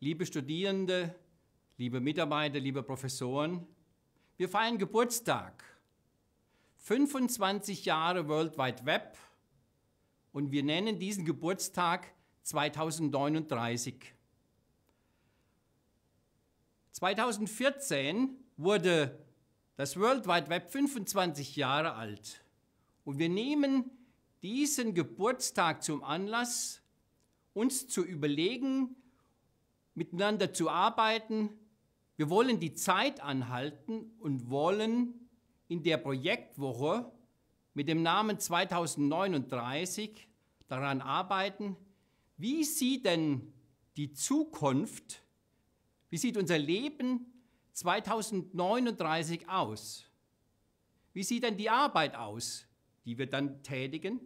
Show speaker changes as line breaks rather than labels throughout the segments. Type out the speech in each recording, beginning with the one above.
Liebe Studierende, liebe Mitarbeiter, liebe Professoren, wir feiern Geburtstag. 25 Jahre World Wide Web und wir nennen diesen Geburtstag 2039. 2014 wurde das World Wide Web 25 Jahre alt und wir nehmen diesen Geburtstag zum Anlass, uns zu überlegen, miteinander zu arbeiten. Wir wollen die Zeit anhalten und wollen in der Projektwoche mit dem Namen 2039 daran arbeiten, wie sieht denn die Zukunft, wie sieht unser Leben 2039 aus? Wie sieht denn die Arbeit aus, die wir dann tätigen?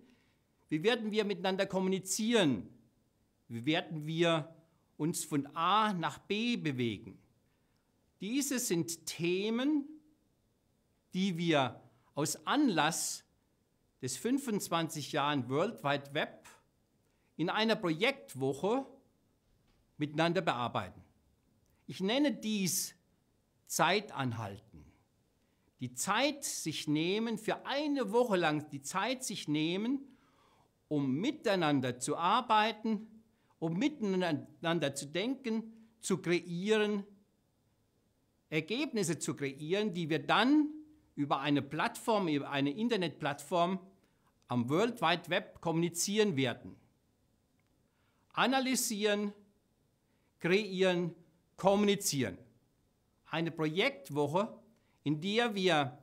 Wie werden wir miteinander kommunizieren? Wie werden wir uns von A nach B bewegen. Diese sind Themen, die wir aus Anlass des 25 Jahren World Wide Web in einer Projektwoche miteinander bearbeiten. Ich nenne dies Zeit anhalten. Die Zeit sich nehmen, für eine Woche lang die Zeit sich nehmen, um miteinander zu arbeiten, um miteinander zu denken, zu kreieren, Ergebnisse zu kreieren, die wir dann über eine Plattform, über eine Internetplattform am World Wide Web kommunizieren werden. Analysieren, kreieren, kommunizieren. Eine Projektwoche, in der wir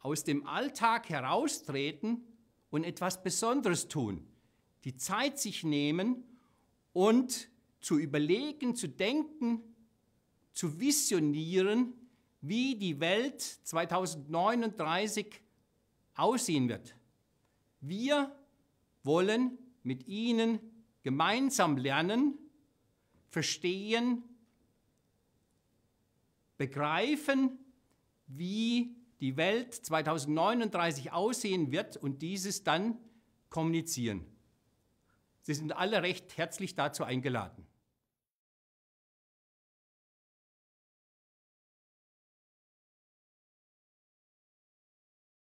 aus dem Alltag heraustreten und etwas Besonderes tun, die Zeit sich nehmen, und zu überlegen, zu denken, zu visionieren, wie die Welt 2039 aussehen wird. Wir wollen mit Ihnen gemeinsam lernen, verstehen, begreifen, wie die Welt 2039 aussehen wird und dieses dann kommunizieren. Sie sind alle recht herzlich dazu eingeladen.